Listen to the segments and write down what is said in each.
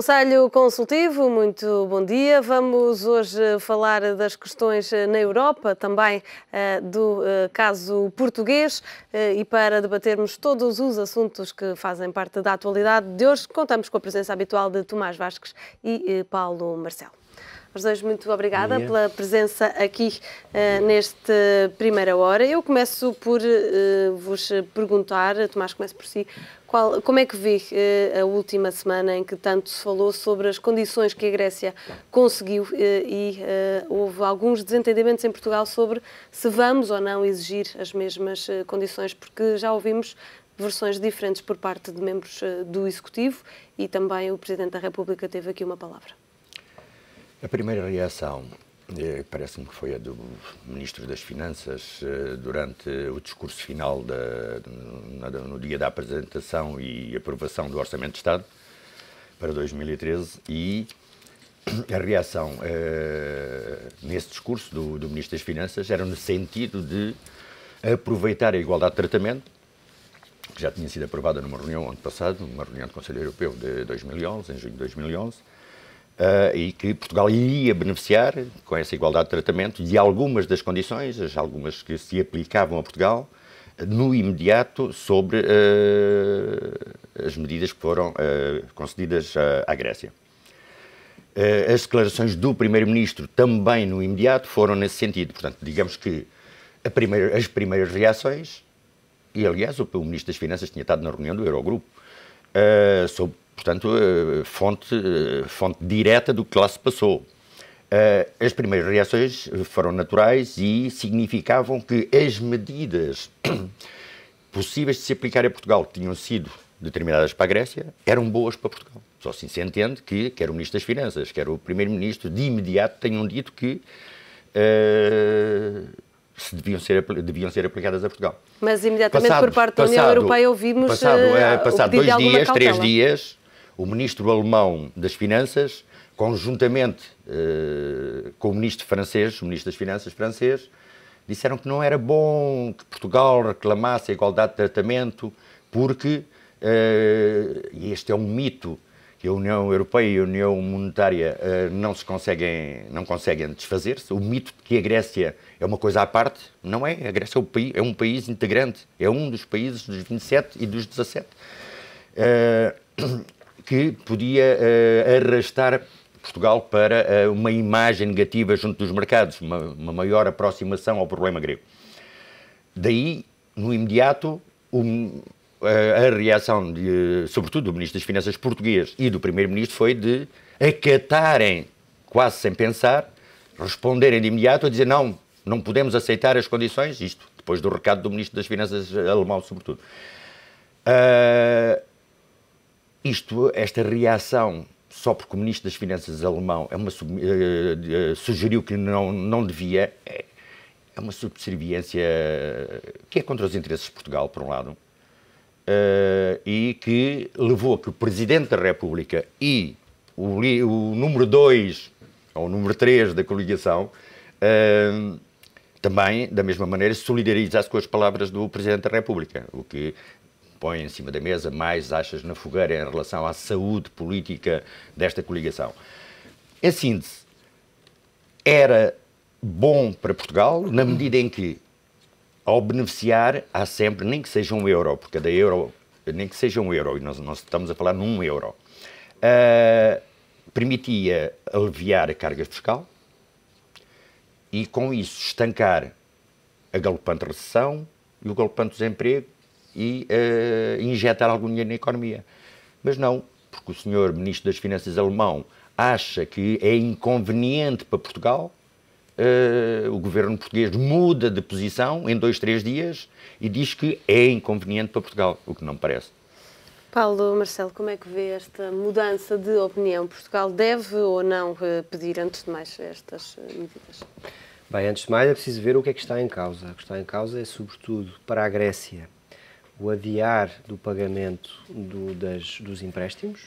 Conselho Consultivo, muito bom dia. Vamos hoje falar das questões eh, na Europa, também eh, do eh, caso português. E para debatermos todos os assuntos que fazem parte da atualidade de hoje, contamos com a presença habitual de Tomás Vasques e Paulo Marcelo. Os dois, muito obrigada pela presença aqui uh, neste primeira hora. Eu começo por uh, vos perguntar, Tomás, começo por si, qual, como é que vê eh, a última semana em que tanto se falou sobre as condições que a Grécia conseguiu eh, e eh, houve alguns desentendimentos em Portugal sobre se vamos ou não exigir as mesmas condições, porque já ouvimos versões diferentes por parte de membros do Executivo e também o Presidente da República teve aqui uma palavra. A primeira reação é, parece-me que foi a do Ministro das Finanças, eh, durante o discurso final da, no dia da apresentação e aprovação do Orçamento de Estado para 2013, e a reação eh, nesse discurso do, do, Ministro das Finanças era no sentido de aproveitar a igualdade de tratamento, que já tinha sido aprovada numa reunião ano passado, numa reunião do Conselho Europeu de 2011, em junho de 2011, Uh, e que Portugal iria beneficiar, com essa igualdade de tratamento, de algumas das condições, algumas que se aplicavam a Portugal, no imediato sobre uh, as medidas que foram uh, concedidas à Grécia. as declarações do Primeiro-Ministro também no imediato foram nesse sentido. Portanto, digamos que primeira, as primeiras reações, e aliás o, o Ministro das Finanças tinha estado na reunião do Eurogrupo, Uh, sobre Portanto, eh, fonte, eh, fonte direta do que lá se passou. Eh, as primeiras reações foram naturais e significavam que as medidas possíveis de se aplicar a Portugal que tinham sido determinadas para a Grécia eram boas para Portugal. Só assim se entende que quer o Ministro das Finanças, quer o Primeiro-Ministro, de imediato tenham dito que uh, se deviam, ser, deviam ser aplicadas a Portugal. Mas imediatamente passado, por parte da União Europeia ouvimos. Passado, uh, passado dois dias, cautela. três dias, o ministro alemão das Finanças, conjuntamente eh, com o ministro francês, o ministro das Finanças francês, disseram que não era bom que Portugal reclamasse a igualdade de tratamento, porque, eh, e este é um mito, que a União Europeia e a União Monetária eh, não se conseguem, não conseguem desfazer-se. O mito de que a Grécia é uma coisa à parte, não é. A Grécia é um, país, é um país integrante, é um dos países dos 27 e dos 17. Uh, que podia uh, arrastar Portugal para uh, uma imagem negativa junto dos mercados, uma, uma, maior aproximação ao problema grego. Daí, no imediato, um, eh, a reação, de, sobretudo do Ministro das Finanças português e do Primeiro-Ministro, foi de acatarem, quase sem pensar, responderem de imediato a dizer não, não podemos aceitar as condições, isto depois do recado do Ministro das Finanças alemão, sobretudo. Uh, isto, esta reação só porque o ministro das Finanças alemão é uma, eh, eh, sugeriu que não, não devia, é, é uma subserviência eh, que é contra os interesses de Portugal, por um lado, e que levou a que o Presidente da República e o, o número 2 ou o número 3 da coligação também, da mesma maneira, solidarizasse com as palavras do Presidente da República, o que põe em cima da mesa, mais achas na fogueira em relação à saúde política desta coligação. Em síntese, era bom para Portugal na medida em que, ao beneficiar, há sempre, nem que seja um euro, porque cada é euro, nem que seja um euro, e nós, nós estamos a falar num euro, uh, permitia aliviar a carga fiscal e, com isso, estancar a galopante recessão e o galopante desemprego e uh, eh, injetar algum dinheiro na economia. Mas não, porque o senhor Ministro das Finanças alemão acha que é inconveniente para Portugal, uh, o governo português muda de posição em dois, três dias e diz que é inconveniente para Portugal, o que não me parece. Paulo Marcelo, como é que vê esta mudança de opinião? Portugal deve ou não eh, pedir, antes de mais, estas medidas? Bem, antes de mais é preciso ver o que é que está em causa. O que está em causa é, sobretudo, para a Grécia, o adiar do pagamento do, das, dos empréstimos,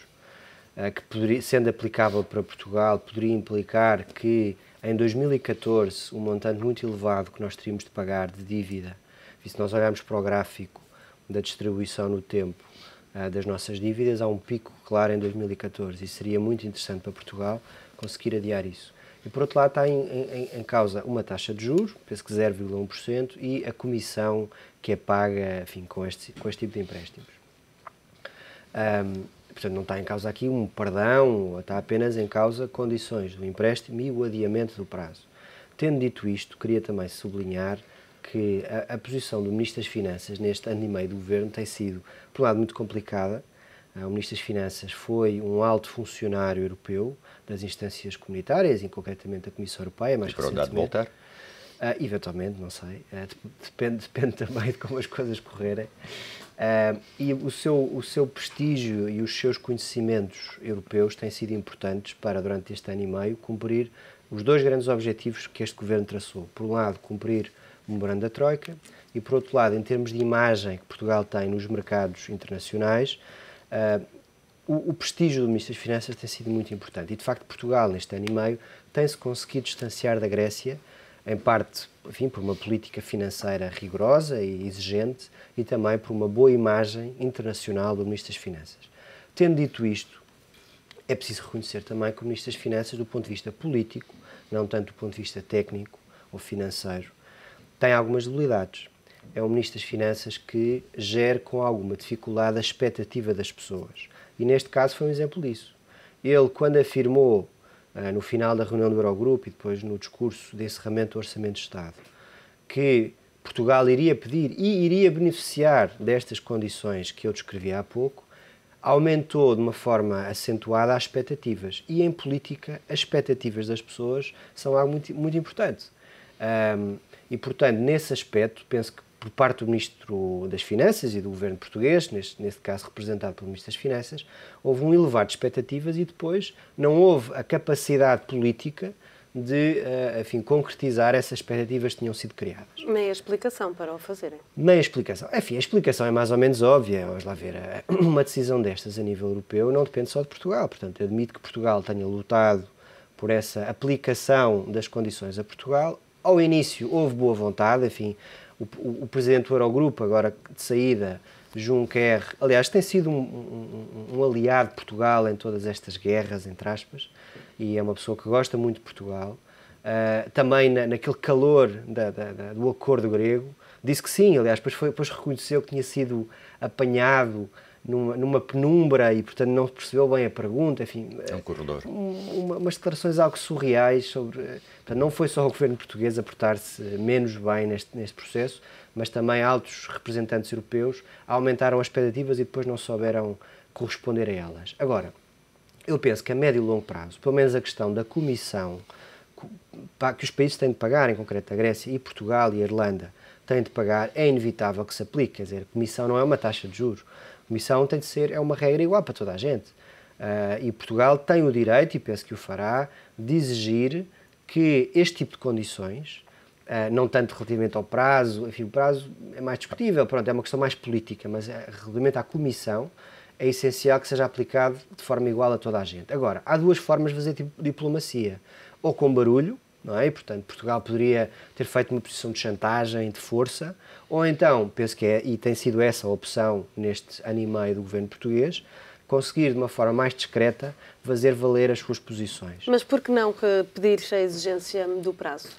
eh, que poderia, sendo aplicável para Portugal, poderia implicar que em 2014 um montante muito elevado que nós teríamos de pagar de dívida, e se nós olharmos para o gráfico da distribuição no tempo eh, das nossas dívidas, há um pico claro em 2014 e seria muito interessante para Portugal conseguir adiar isso. E por outro lado está em, em, em causa uma taxa de juros, penso que 0,1%, e a comissão que é paga enfim, com, este, com este tipo de empréstimos. Um, portanto, não está em causa aqui um perdão, está apenas em causa condições do empréstimo e o adiamento do prazo. Tendo dito isto, queria também sublinhar que a, a posição do Ministro das Finanças neste ano e meio do Governo tem sido, por um lado, muito complicada, ah, o Ministro das Finanças foi um alto funcionário europeu das instâncias comunitárias, e concretamente da Comissão Europeia, mas recentemente... de voltar? Uh, eventualmente, não sei. Uh, depende, depende também de como as coisas correrem. Uh, e o seu, o seu prestígio e os seus conhecimentos europeus têm sido importantes para, durante este ano e meio, cumprir os dois grandes objetivos que este governo traçou. Por um lado, cumprir o memorando da Troika, e por outro lado, em termos de imagem que Portugal tem nos mercados internacionais, Uh, o, o, prestígio do Ministro das Finanças tem sido muito importante e, de facto, Portugal, neste ano e meio, tem-se conseguido distanciar da Grécia, em parte enfim, por uma política financeira rigorosa e exigente e também por uma boa imagem internacional do Ministro das Finanças. Tendo dito isto, é preciso reconhecer também que o Ministro das Finanças, do ponto de vista político, não tanto do ponto de vista técnico ou financeiro, tem algumas debilidades é um Ministro das Finanças que gera com alguma dificuldade a expectativa das pessoas. E neste caso foi um exemplo disso. Ele, quando afirmou ah, no final da reunião do Eurogrupo e depois no discurso de encerramento do Orçamento de Estado, que Portugal iria pedir e iria beneficiar destas condições que eu descrevi há pouco, aumentou de uma forma acentuada as expectativas. E em política, as expectativas das pessoas são algo muito, muito importante. Um, e, portanto, nesse aspecto, penso que por parte do Ministro das Finanças e do Governo português, neste, neste caso representado pelo Ministro das Finanças, houve um elevado de expectativas e depois não houve a capacidade política de uh, enfim, concretizar essas expectativas que tinham sido criadas. Nem a explicação para o fazerem. Nem a explicação. Enfim, a explicação é mais ou menos óbvia. Vamos lá ver. Eh, uma decisão destas a nível europeu não depende só de Portugal. Portanto, eu admito que Portugal tenha lutado por essa aplicação das condições a Portugal. Ao início houve boa vontade, enfim, o, o, o presidente do Eurogrupo, agora de saída, Juncker, aliás, tem sido um, um, um, aliado de Portugal em todas estas guerras, entre aspas, e é uma pessoa que gosta muito de Portugal. Uh, também na, naquele calor da, da, da, do acordo grego, disse que sim, aliás, depois, foi, depois reconheceu que tinha sido apanhado numa, numa, penumbra e, portanto, não percebeu bem a pergunta. Enfim, é um corredor. Eh, uma, umas declarações algo surreais sobre. Eh, portanto, não foi só o governo português a portar-se menos bem neste, neste processo, mas também altos representantes europeus aumentaram as expectativas e depois não souberam corresponder a elas. Agora, eu penso que a médio e longo prazo, pelo menos a questão da comissão que os países têm de pagar, em concreto a Grécia e Portugal e a Irlanda, têm de pagar, é inevitável que se aplique. Quer dizer, a comissão não é uma taxa de juros comissão tem de ser, é uma regra igual para toda a gente. Uh, e Portugal tem o direito, e penso que o fará, de exigir que este tipo de condições, uh, não tanto relativamente ao prazo, enfim, o prazo é mais discutível, pronto, é uma questão mais política, mas ah, relativamente à comissão, é essencial que seja aplicado de forma igual a toda a gente. Agora, há duas formas de fazer tipo, diplomacia: ou com barulho, não é? E, portanto, Portugal poderia ter feito uma posição de chantagem, de força, ou então, penso que é, e tem sido essa a opção neste ano e meio do governo português, conseguir, de uma forma mais discreta, fazer valer as suas posições. Mas por que não pedir a exigência do prazo?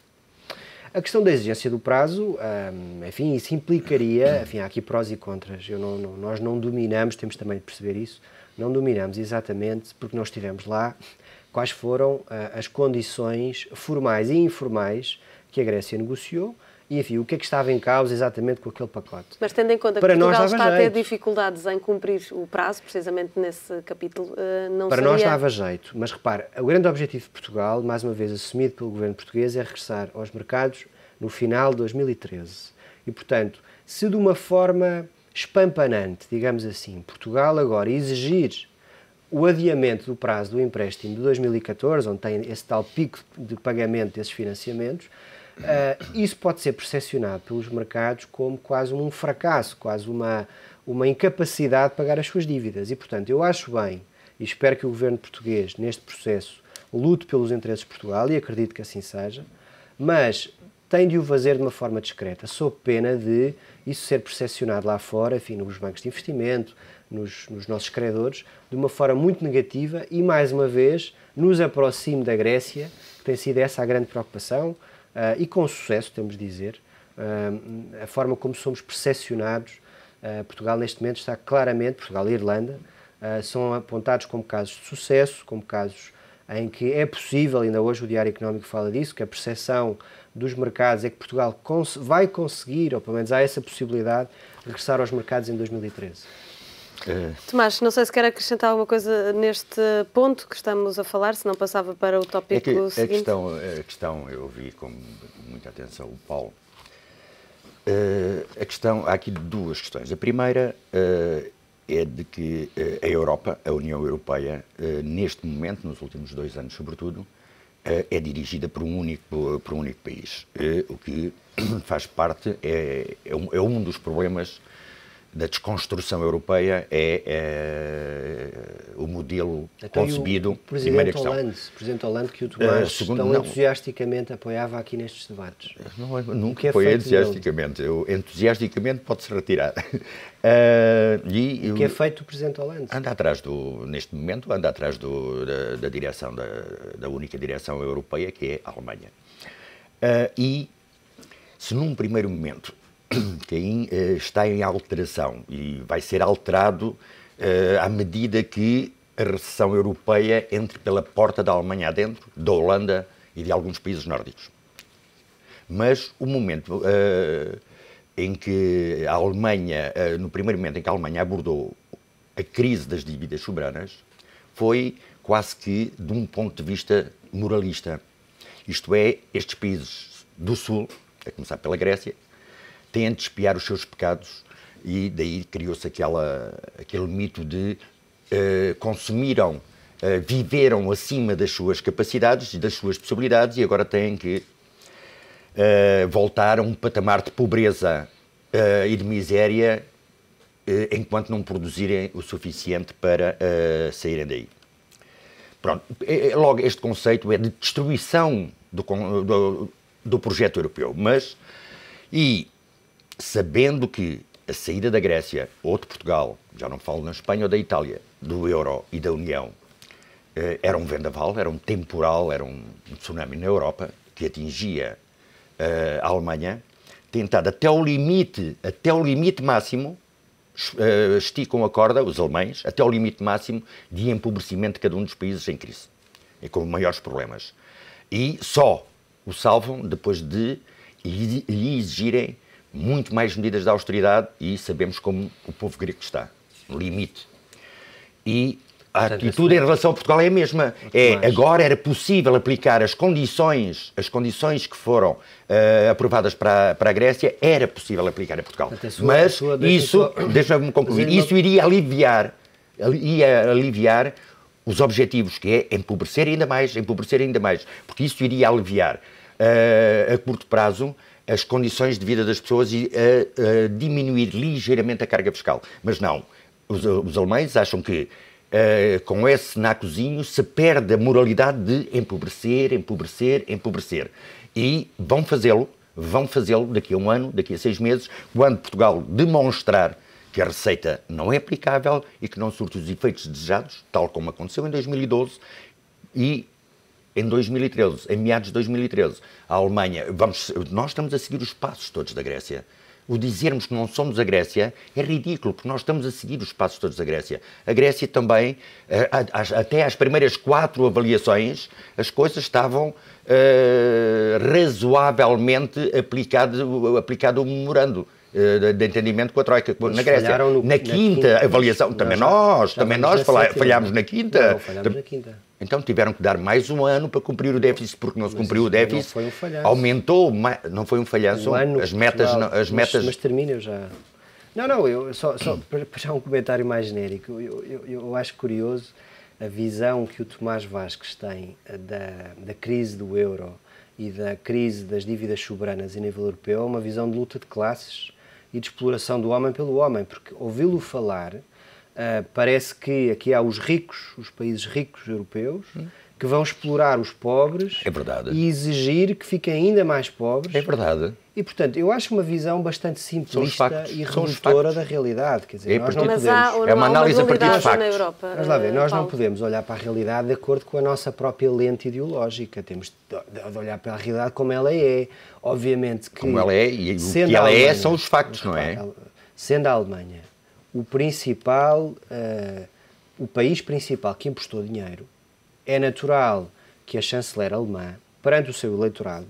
A questão da exigência do prazo, hum, enfim, isso implicaria, enfim, há aqui prós e contras. Não, não, nós não dominamos, temos também de perceber isso, não dominamos exatamente porque não estivemos lá, quais foram eh, as condições formais e informais que a Grécia negociou e, enfim, o que é que estava em causa exatamente com aquele pacote. Mas tendo em conta para que Portugal está jeito. a ter dificuldades em cumprir o prazo, precisamente nesse capítulo, eh, não Para seria... nós dava jeito, mas repare, o grande objetivo de Portugal, mais uma vez assumido pelo governo português, é regressar aos mercados no final de 2013. E, portanto, se de uma forma espampanante, digamos assim, Portugal agora exigir o adiamento do prazo do empréstimo de 2014, onde tem esse tal pico de pagamento desses financiamentos, uh, isso pode ser percepcionado pelos mercados como quase um fracasso, quase uma, uma incapacidade de pagar as suas dívidas. E, portanto, eu acho bem e espero que o governo português, neste processo, lute pelos interesses de Portugal e acredito que assim seja, mas tem de o fazer de uma forma discreta, sob pena de isso ser percepcionado lá fora, enfim, nos bancos de investimento, nos, nos nossos credores, de uma forma muito negativa e, mais uma vez, nos aproxime da Grécia, que tem sido essa a grande preocupação, uh, e com sucesso, temos de dizer, uh, a forma como somos percepcionados. Uh, Portugal, neste momento, está claramente, Portugal e Irlanda, são apontados como casos de sucesso, como casos em que é possível, ainda hoje o Diário Económico fala disso, que a percepção dos mercados é que Portugal vai conseguir, ou pelo menos há essa possibilidade, regressar aos mercados em 2013. É. Tomás, não sei se quer acrescentar alguma coisa neste ponto que estamos a falar, se não passava para o tópico é que, seguinte. A questão, a questão, eu ouvi com muita atenção o Paulo. Uh, a questão, há aqui duas questões. A primeira uh, é de que uh, a Europa, a União Europeia, neste momento, nos últimos dois anos sobretudo, é dirigida por um único, por um único país. o que faz parte, é, é, um, é um dos problemas da desconstrução europeia é, é o modelo então, concebido. O Presidente Hollande, Presidente Hollande, que o eh, Tomás uh, segundo, tão não, entusiasticamente apoiava aqui nestes debates. Eh, não, é, nunca é foi é entusiasticamente. Eu, entusiasticamente pode-se retirar. Uh, e, o que é feito o Presidente Hollande? Anda atrás do, neste momento, anda atrás do, da, da direção, da, da, única direção europeia, que é a Alemanha. Uh, e se num primeiro momento Caim eh, está em alteração e vai ser alterado eh, à medida que a recessão europeia entre pela porta da Alemanha adentro, da Holanda e de alguns países nórdicos. Mas o momento uh, em que a Alemanha, uh, no primeiro momento em que a Alemanha abordou a crise das dívidas soberanas, foi quase que de um ponto de vista moralista. Isto é, estes países do Sul, a começar pela Grécia, tente espiar os seus pecados e daí criou-se aquele mito de uh, consumiram, uh, viveram acima das suas capacidades e das suas possibilidades e agora têm que uh, voltar a um patamar de pobreza e de miséria enquanto não produzirem o suficiente para saírem daí. Pronto, é, é, logo este conceito é de destruição do, do, do projeto europeu, mas e sabendo que a saída da Grécia ou de Portugal, já não falo na Espanha ou da Itália, do euro e da União, eh, era um vendaval, era um temporal, era um tsunami na Europa que atingia eh, a Alemanha, tentado até o limite, até o limite máximo, eh, esticam a corda, os alemães, até o limite máximo de empobrecimento de cada um dos países em crise, e com maiores problemas. E só o salvam depois de lhe exigirem muito mais medidas de austeridade e sabemos como o povo grego está, no limite. E a atitude em relação a Portugal é a mesma. É, agora era possível aplicar as condições, as condições que foram uh, aprovadas para, a, para a Grécia, era possível aplicar a Portugal. A sua, Mas a sua, isso, deixa-me concluir, isso iria aliviar, ia aliviar os objetivos, que é empobrecer ainda mais, empobrecer ainda mais, porque isso iria aliviar uh, a curto prazo as condições de vida das pessoas e a, a diminuir ligeiramente a carga fiscal. Mas não, os, os alemães acham que Uh, com esse nacozinho, se perde a moralidade de empobrecer, empobrecer, empobrecer. E vão fazê-lo, vão fazê-lo daqui a um ano, daqui a seis meses, quando Portugal demonstrar que a receita não é aplicável e que não surte os efeitos desejados, tal como aconteceu em 2012, e em 2013, em meados de 2013. A Alemanha, vamos, nós estamos a seguir os passos todos da Grécia. O dizermos que não somos a Grécia é ridículo, porque nós estamos a seguir os passos todos da Grécia. A Grécia também, eh, até às primeiras quatro avaliações, as coisas estavam uh, razoavelmente aplicado, aplicado o memorando eh, de entendimento com a Troika na Grécia. No, na, quinta, na quinta avaliação, também nós, nós também nós falhámos na quinta. Não, falhámos na quinta. Então tiveram que dar mais um ano para cumprir o déficit, porque não se cumpriu o déficit. Não foi um falhanço. Aumentou, não foi um falhanço. Um ano, as metas, Portugal, as metas... Mas, mas termina eu já. Não, não, eu só, só para um comentário mais genérico. Eu, eu, eu, acho curioso a visão que o Tomás Vasques tem eh, da, da crise do euro e da crise das dívidas soberanas a nível europeu, é uma visão de luta de classes e de exploração do homem pelo homem, porque ouvi-lo falar Uh, parece que aqui há os ricos, os países ricos europeus, hum. que vão explorar os pobres é e exigir que fiquem ainda mais pobres. É verdade. E, portanto, eu acho uma visão bastante simplista e redutora da realidade. Quer dizer, é, nós não podemos... Há, é uma análise uma a partir de factos. Europa, lá ver, nós Paulo. não podemos olhar para a realidade de acordo com a nossa própria lente ideológica. Temos de olhar para a realidade como ela é. Obviamente que... Como ela é e o que ela é Alemanha, é são os factos, não é? Sendo a Alemanha o principal, uh, o país principal que emprestou dinheiro, é natural que a chanceler alemã, perante o seu eleitorado,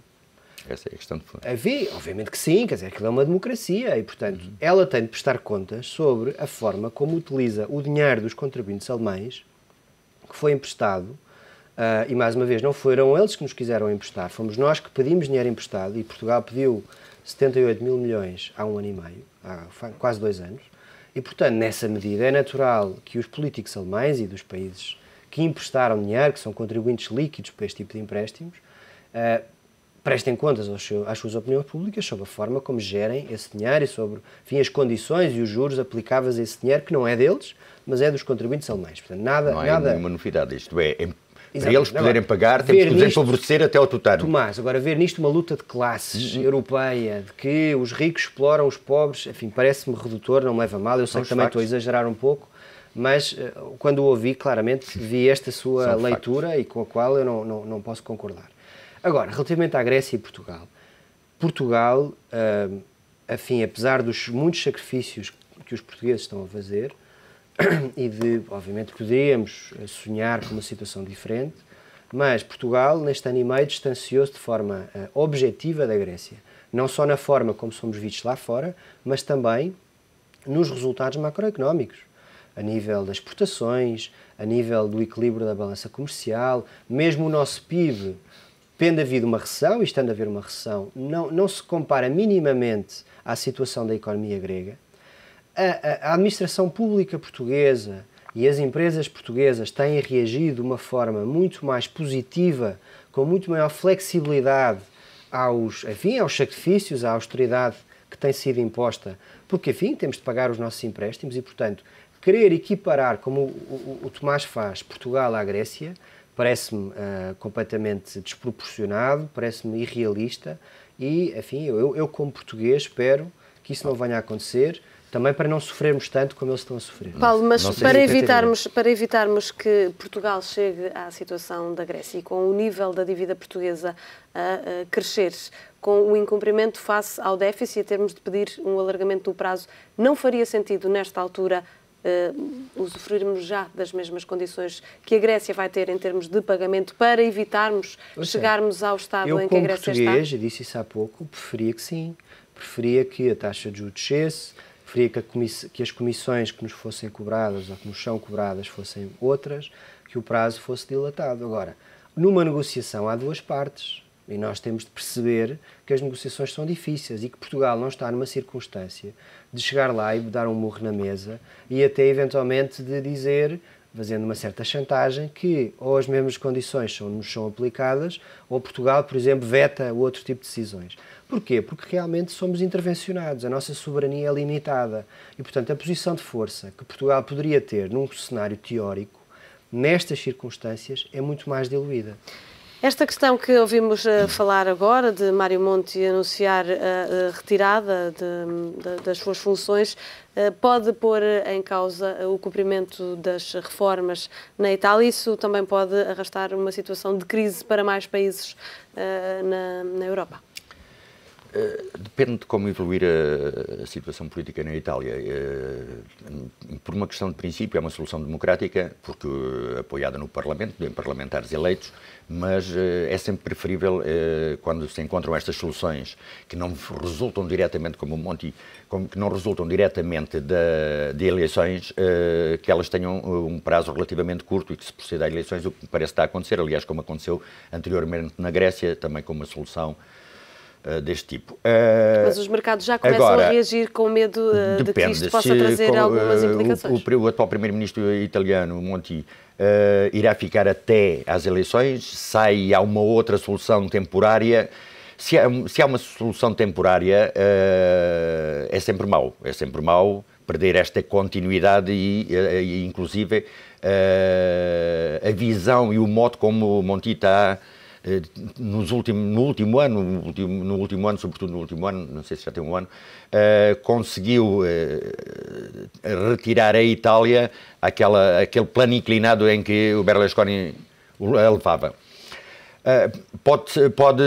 essa é a questão de fundo. Havia, obviamente que sim, quer dizer, aquilo é uma democracia e, portanto, uhum. ela tem de prestar contas sobre a forma como utiliza o dinheiro dos contribuintes alemães que foi emprestado. Uh, e mais uma vez, não foram eles que nos quiseram emprestar, fomos nós que pedimos dinheiro emprestado e Portugal pediu 78 mil milhões há um ano e meio, há quase dois anos. E, portanto, nessa medida, é natural que os políticos alemães e dos países que emprestaram dinheiro, que são contribuintes líquidos para este tipo de empréstimos, uh, prestem contas seu, às suas opiniões públicas sobre a forma como gerem esse dinheiro e sobre enfim, as condições e os juros aplicáveis a esse dinheiro, que não é deles, mas é dos contribuintes alemães. Portanto, nada, não há nada... nenhuma novidade. Isto é, em é para eles poderem agora, pagar, temos que nos empobrecer até ao tutano. Tomás, agora ver nisto uma luta de classes uhum. europeia, de que os ricos exploram os pobres, enfim, parece-me redutor, não me leva mal, eu sei que também factos. estou a exagerar um pouco, mas eh, quando o ouvi, claramente, vi esta sua São leitura factos. e com a qual eu não, não, não posso concordar. Agora, relativamente à Grécia e Portugal, Portugal, uh, afim, apesar dos muitos sacrifícios que os portugueses estão a fazer, e de, obviamente, podemos eh, sonhar com uma situação diferente, mas Portugal, neste ano e meio, distanciou-se de forma uh, objetiva da Grécia. Não só na forma como somos vistos lá fora, mas também nos resultados macroeconómicos, a nível das exportações, a nível do equilíbrio da balança comercial, mesmo o nosso PIB, tendo havido uma recessão, e estando a haver uma recessão, não, não se compara minimamente à situação da economia grega a, a administração pública portuguesa e as empresas portuguesas têm reagido de uma forma muito mais positiva, com muito maior flexibilidade aos, enfim, aos sacrifícios, à austeridade que tem sido imposta, porque, enfim, temos de pagar os nossos empréstimos e, portanto, querer equiparar, como o, o, o Tomás faz, Portugal à Grécia, parece-me uh, completamente desproporcionado, parece-me irrealista e, enfim, eu, eu como português espero que isso não venha a acontecer também para não sofrermos tanto como eles estão a sofrer. Paulo, mas para evitarmos, para evitarmos que Portugal chegue à situação da Grécia e com o nível da dívida portuguesa a, a crescer, com o incumprimento face ao déficit e a termos de pedir um alargamento do prazo, não faria sentido, nesta altura, uh, usufruirmos já das mesmas condições que a Grécia vai ter em termos de pagamento para evitarmos Ou é. chegarmos ao estado em que a Grécia está? Eu, como português, disse isso há pouco, preferia que sim. Preferia que a taxa de juros descesse, preferia que, que, as comissões que nos fossem cobradas ou que nos são cobradas fossem outras, que o prazo fosse dilatado. Agora, numa negociação há duas partes e nós temos de perceber que as negociações são difíceis e que Portugal não está numa circunstância de chegar lá e dar um murro na mesa e até eventualmente de dizer fazendo uma certa chantagem, que ou as mesmas condições são, nos são aplicadas, ou Portugal, por exemplo, veta outro tipo de decisões. Porquê? Porque realmente somos intervencionados, a nossa soberania é limitada. E, portanto, a posição de força que Portugal poderia ter num cenário teórico, nestas circunstâncias, é muito mais diluída. Esta questão que ouvimos uh, falar agora, de Mário Monte anunciar a, eh, eh, retirada de, de, das suas funções, uh, pode pôr em causa o cumprimento das reformas na Itália. Isso também pode arrastar uma situação de crise para mais países uh, na, na Europa. Eh, depende de como evoluir a, a situação política na Itália. Eh, por uma questão de princípio, é uma solução democrática, porque eh, apoiada no Parlamento, em parlamentares eleitos, mas é sempre preferível quando se encontram estas soluções que não resultam diretamente, como o Monti, que não resultam diretamente de, de eleições, que elas tenham um prazo relativamente curto e que se proceda a eleições, o que parece que está a acontecer, aliás, como aconteceu anteriormente na Grécia, também com uma solução eh, deste tipo. Uh, Mas os mercados já começam agora, a reagir com medo uh, eh, depende, de que isto possa trazer algumas implicações. O, o, o atual primeiro-ministro italiano, Monti, irá ficar até às eleições, sai a uma outra solução temporária. Se há, se há uma solução temporária, é sempre mau. É sempre mau perder esta continuidade e, e inclusive, a visão e o modo como Monti está eh, nos último, no último ano, no último, no último, ano, sobretudo no último ano, não sei se já tem um ano, uh, conseguiu uh, retirar a Itália aquela, aquele plano inclinado em que o Berlusconi a levava. Uh, pode, pode,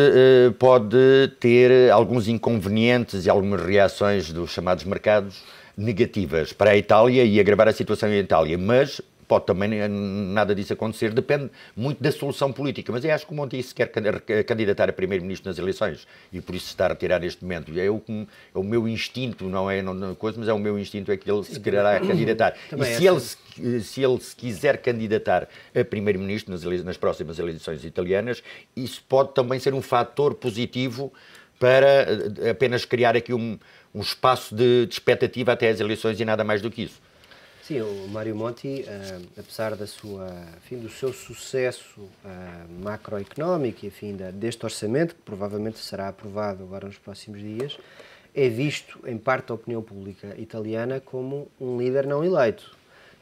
pode ter alguns inconvenientes e algumas reações dos chamados mercados negativas para a Itália e agravar a situação em Itália, mas pode também nada disso acontecer, depende muito da solução política. Mas eu acho que o Monti se quer candidatar a primeiro-ministro nas eleições e por isso se está a retirar neste momento. É o, é o meu instinto, não é, não, não coisa, mas é o meu instinto é que ele se quererá candidatar. Também e é se, é ele, assim. se ele se quiser candidatar a primeiro-ministro nas, nas próximas eleições italianas, isso pode também ser um fator positivo para eh, apenas criar aqui um, um espaço de, de expectativa até as eleições e nada mais do que isso. Sim, o Mário Monti, uh, apesar da sua, enfim, do seu sucesso uh, macroeconómico e enfim, da, deste orçamento, que provavelmente será aprovado agora nos próximos dias, é visto, em parte da opinião pública italiana, como um líder não eleito.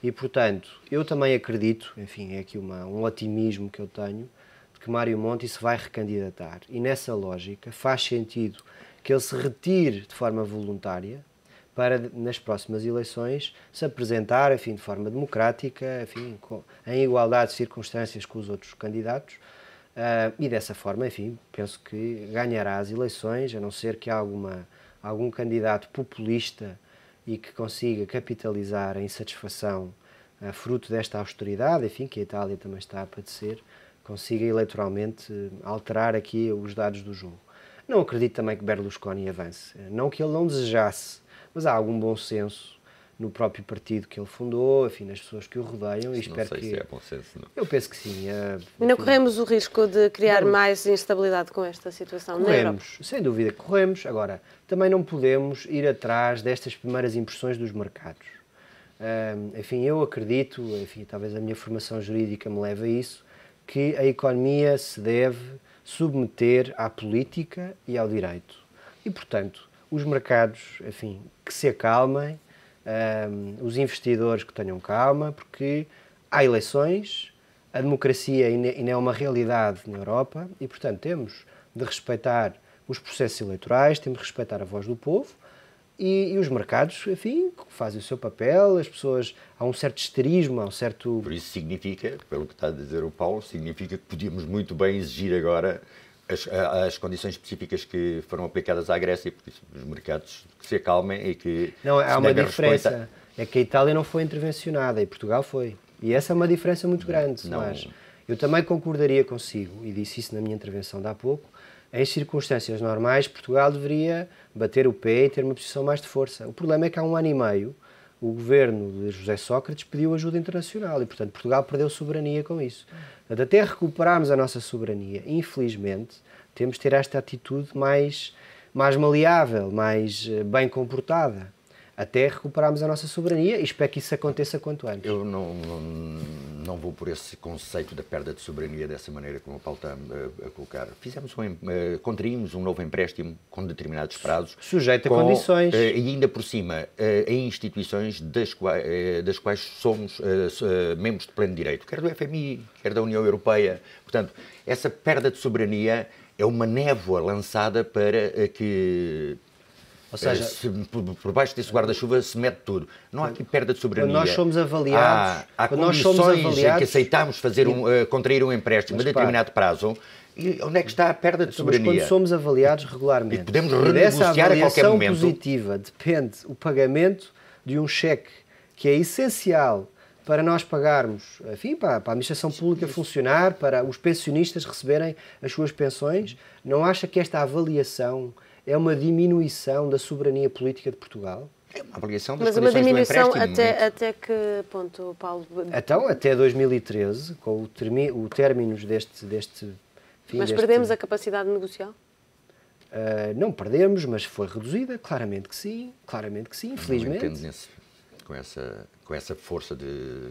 E, portanto, eu também acredito, enfim, é aqui uma, um otimismo que eu tenho, de que Mário Monti se vai recandidatar. E nessa lógica faz sentido que ele se retire de forma voluntária para nas próximas eleições se apresentar, enfim, de forma democrática, enfim, com, em igualdade de circunstâncias com os outros candidatos. Uh, e dessa forma, enfim, penso que ganhará as eleições, a não ser que alguma, algum candidato populista e que consiga capitalizar a insatisfação uh, fruto desta austeridade, enfim, que a Itália também está a padecer, consiga eleitoralmente alterar aqui os dados do jogo. Não acredito também que Berlusconi avance. Não que ele não desejasse, mas há algum bom senso no próprio partido que ele fundou, enfim, nas pessoas que o rodeiam e espero sei que... Se é bom senso, não. Eu penso que sim. É... Não corremos o risco de criar não. mais instabilidade com esta situação corremos, na Europa? sem dúvida, corremos. Agora, também não podemos ir atrás destas primeiras impressões dos mercados. enfim, eu acredito, enfim, talvez a minha formação jurídica me leve a isso, que a economia se deve submeter à política e ao direito. E, portanto, os mercados, enfim, assim, que se acalmem, um, os investidores que tenham calma, porque há eleições, a democracia ainda é uma realidade na Europa e, portanto, temos de respeitar os processos eleitorais, temos de respeitar a voz do povo e, e os mercados, enfim, fazem o seu papel, as pessoas, há um certo esterismo, há um certo... Por isso significa, pelo que está a dizer o Paulo, significa que podíamos muito bem exigir agora as, as, condições específicas que foram aplicadas à Grécia, porque os mercados se acalmem e que. Não, há uma diferença. Respeita. É que a Itália não foi intervencionada e Portugal foi. E essa é uma diferença muito grande, não, mas eu também concordaria consigo, e disse isso na minha intervenção de há pouco, em circunstâncias normais Portugal deveria bater o pé e ter uma posição mais de força. O problema é que há um ano e meio o governo de José Sócrates pediu ajuda internacional e, portanto, Portugal perdeu soberania com isso. Portanto, até recuperarmos a nossa soberania, infelizmente, temos de ter esta atitude mais, mais maleável, mais eh, bem comportada até recuperarmos a nossa soberania e espero que isso aconteça quanto antes. Eu não, não, não vou por esse conceito da perda de soberania dessa maneira como o Paulo está eh, a, colocar. Fizemos um, uh, contraímos um novo empréstimo com determinados prazos. Sujeito com, a condições. Uh, e ainda por cima, uh, em instituições das, qua, das quais somos membros de pleno direito, quer do FMI, quer da União Europeia. Portanto, essa perda de soberania é uma névoa lançada para que ou seja, é, se, por baixo desse guarda-chuva se mete tudo. Não há aqui perda de soberania. Quando nós somos avaliados, há, há condições nós somos avaliados, em que aceitamos fazer um, uh, contrair um empréstimo mas, a determinado pá, prazo. E onde é que está a perda de soberania? Mas quando somos avaliados regularmente. E podemos renegociar a qualquer momento. positiva depende o pagamento de um cheque que é essencial para nós pagarmos, enfim, para, para, a administração pública funcionar, para os pensionistas receberem as suas pensões, não acha que esta avaliação é uma diminuição da soberania política de Portugal? É uma avaliação das Mas uma diminuição até, é? até que ponto, Paulo? Então, até 2013, com o, termi, o término deste, deste fim. Mas deste... perdemos a capacidade de negociar? Uh, não perdemos, mas foi reduzida, claramente que sim, claramente que sim, infelizmente. Não entendo nesse, com essa com essa força de,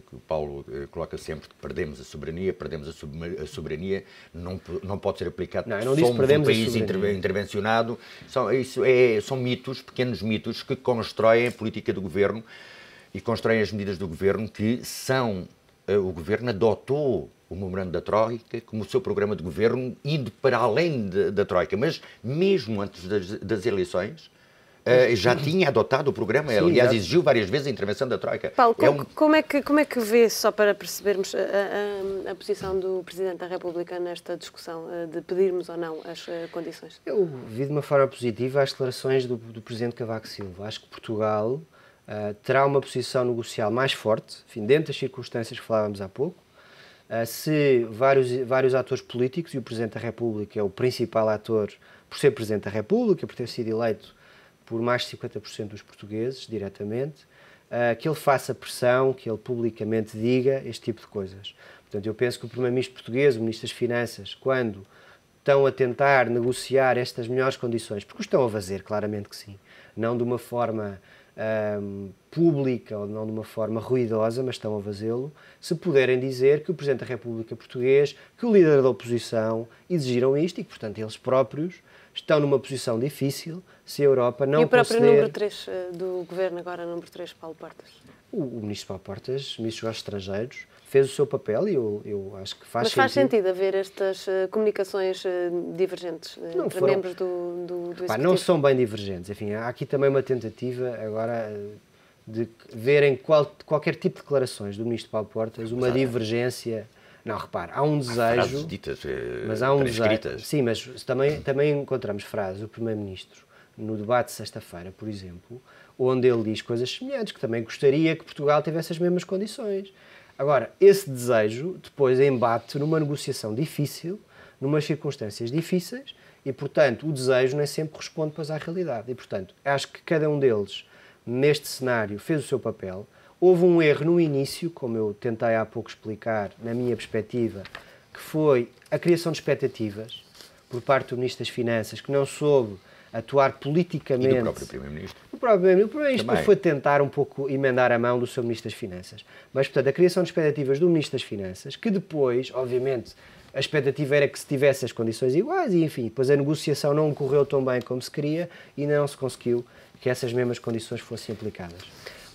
que o Paulo eh, coloca sempre, que perdemos a soberania, perdemos a, sub, a soberania, não, não pode ser aplicado não, não somos um país inter, intervencionado. São, isso é, são mitos, pequenos mitos, que constroem a política do governo e constroem as medidas do governo que são. Eh, o governo adotou o memorando da Troika como o seu programa de governo, indo para além de, da Troika. Mas mesmo antes das, das eleições é, já tinha adotado o programa, Sim, aliás, é. exigiu várias vezes a intervenção da Troika. Paulo, é como, um... como, é que, como é que vê, só para percebermos, a, a, a, posição do Presidente da República nesta discussão eh, de pedirmos ou não as eh, condições? Eu vi de uma forma positiva as declarações do, do Presidente Cavaco Silva. Acho que Portugal uh, terá uma posição negocial mais forte, enfim, dentro das circunstâncias que falávamos há pouco. Uh, se vários, vários atores políticos, e o Presidente da República é o principal ator por ser Presidente da República, por ter sido eleito por mais de 50% dos portugueses, diretamente, uh, que ele faça pressão, que ele publicamente diga este tipo de coisas. Portanto, eu penso que o Primeiro-Ministro português, o Ministro das Finanças, quando estão a tentar negociar estas melhores condições, porque estão a fazer, claramente que sim, não de uma forma um, ehm, pública ou não de uma forma ruidosa, mas estão a fazê-lo, se puderem dizer que o Presidente da República português, que o líder da oposição exigiram isto e que, portanto, eles próprios estão numa posição difícil se a Europa não E o próprio conceder... número 3 eh, do governo, agora número 3, Paulo Portas? O, o ministro Paulo Portas, ministro dos Estrangeiros, fez o seu papel e eu, eu acho que faz sentido. Mas faz sentido haver estas uh, comunicações uh, divergentes uh, não entre foram... membros do, do, do Pá, Não são bem divergentes. Enfim, há aqui também uma tentativa agora de verem qual, qualquer tipo de declarações do ministro Paulo Portas uma Exato. divergência não, repare, há um desejo. Frases ditas, eh, mas há um desejo. Sim, mas também, também encontramos frases do Primeiro-Ministro no debate de sexta-feira, por exemplo, onde ele diz coisas semelhantes, que também gostaria que Portugal tivesse as mesmas condições. Agora, esse desejo depois embate numa negociação difícil, numas circunstâncias difíceis, e, portanto, o desejo nem sempre responde depois à realidade. E, portanto, acho que cada um deles, neste cenário, fez o seu papel. Houve um erro no início, como eu tentei há pouco explicar, na minha perspectiva, que foi a criação de expectativas por parte do Ministro das Finanças, que não soube atuar politicamente. E do próprio Primeiro-Ministro. O próprio Primeiro-Ministro foi tentar um pouco emendar a mão do seu Ministro das Finanças. Mas, portanto, a criação de expectativas do Ministro das Finanças, que depois, obviamente, a expectativa era que se tivesse as condições iguais e, enfim, depois a negociação não correu tão bem como se queria e ainda não se conseguiu que essas mesmas condições fossem aplicadas.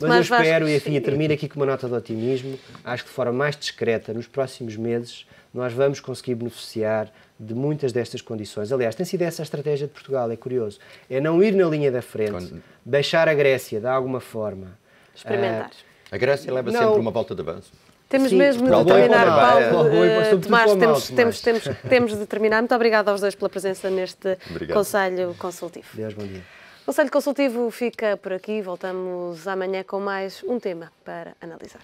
Mas, Mas eu espero, e enfim, termino aqui com uma nota de otimismo, acho que de forma mais discreta, nos próximos meses, nós vamos conseguir beneficiar de muitas destas condições. Aliás, tem sido essa a estratégia de Portugal, é curioso. É não ir na linha da frente, Quando... deixar a Grécia, de alguma forma. Experimentar. Uh, a Grécia leva não... sempre uma volta de avanço. Temos Sim, mesmo de terminar, Paulo. Uh, Tomás, temos, temos, temos, temos de terminar. Muito obrigada aos dois pela presença neste Conselho Consultivo. Deus, bom dia. Conselho Consultivo fica por aqui. Voltamos amanhã com mais um tema para analisar.